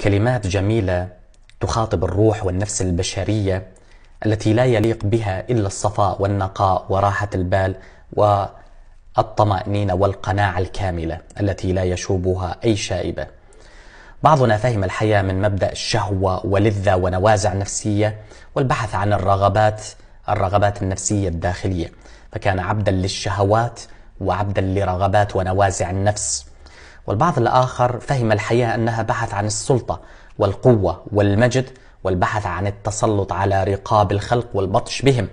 كلمات جميلة تخاطب الروح والنفس البشرية التي لا يليق بها إلا الصفاء والنقاء وراحة البال والطمأنينة والقناعة الكاملة التي لا يشوبها أي شائبة بعضنا فهم الحياة من مبدأ الشهوة ولذة ونوازع نفسية والبحث عن الرغبات الرغبات النفسية الداخلية فكان عبدا للشهوات وعبدا لرغبات ونوازع النفس والبعض الآخر فهم الحياة أنها بحث عن السلطة والقوة والمجد والبحث عن التسلط على رقاب الخلق والبطش بهم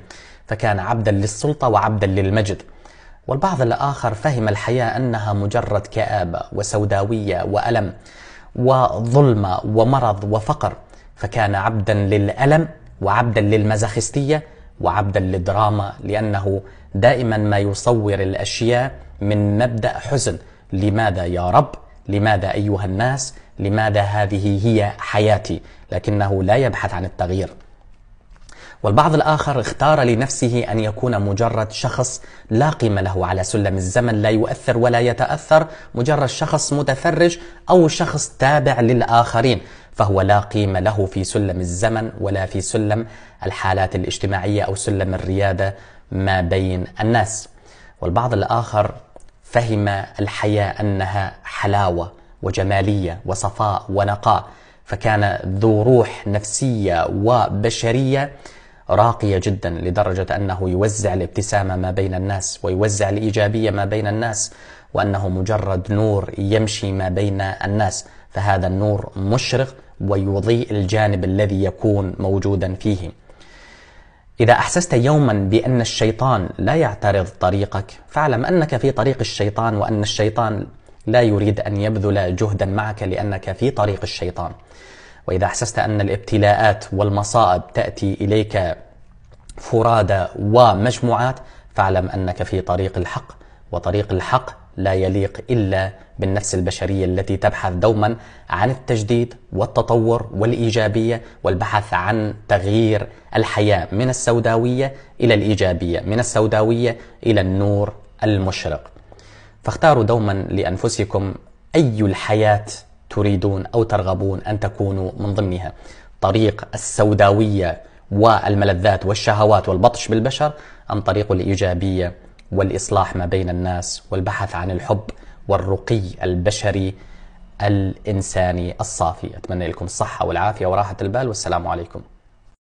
فكان عبدا للسلطة وعبدا للمجد والبعض الآخر فهم الحياة أنها مجرد كآبة وسوداوية وألم وظلمة ومرض وفقر فكان عبدا للألم وعبدا للمزاخستية وعبدا للدراما لأنه دائما ما يصور الأشياء من مبدأ حزن لماذا يا رب لماذا أيها الناس لماذا هذه هي حياتي لكنه لا يبحث عن التغيير والبعض الآخر اختار لنفسه أن يكون مجرد شخص لا قيمة له على سلم الزمن لا يؤثر ولا يتأثر مجرد شخص متفرج أو شخص تابع للآخرين فهو لا قيمة له في سلم الزمن ولا في سلم الحالات الاجتماعية أو سلم الريادة ما بين الناس والبعض الآخر فهم الحياة أنها حلاوة وجمالية وصفاء ونقاء فكان ذو روح نفسية وبشرية راقية جدا لدرجة أنه يوزع الابتسامة ما بين الناس ويوزع الإيجابية ما بين الناس وأنه مجرد نور يمشي ما بين الناس فهذا النور مشرق ويضيء الجانب الذي يكون موجودا فيه إذا أحسست يوما بأن الشيطان لا يعترض طريقك فاعلم أنك في طريق الشيطان وأن الشيطان لا يريد أن يبذل جهدا معك لأنك في طريق الشيطان وإذا أحسست أن الابتلاءات والمصائب تأتي إليك فرادى ومجموعات فاعلم أنك في طريق الحق وطريق الحق لا يليق إلا بالنفس البشرية التي تبحث دوما عن التجديد والتطور والإيجابية والبحث عن تغيير الحياة من السوداوية إلى الإيجابية من السوداوية إلى النور المشرق فاختاروا دوما لأنفسكم أي الحياة تريدون أو ترغبون أن تكونوا من ضمنها طريق السوداوية والملذات والشهوات والبطش بالبشر أم طريق الإيجابية والإصلاح ما بين الناس والبحث عن الحب والرقي البشري الإنساني الصافي أتمنى لكم الصحة والعافية وراحة البال والسلام عليكم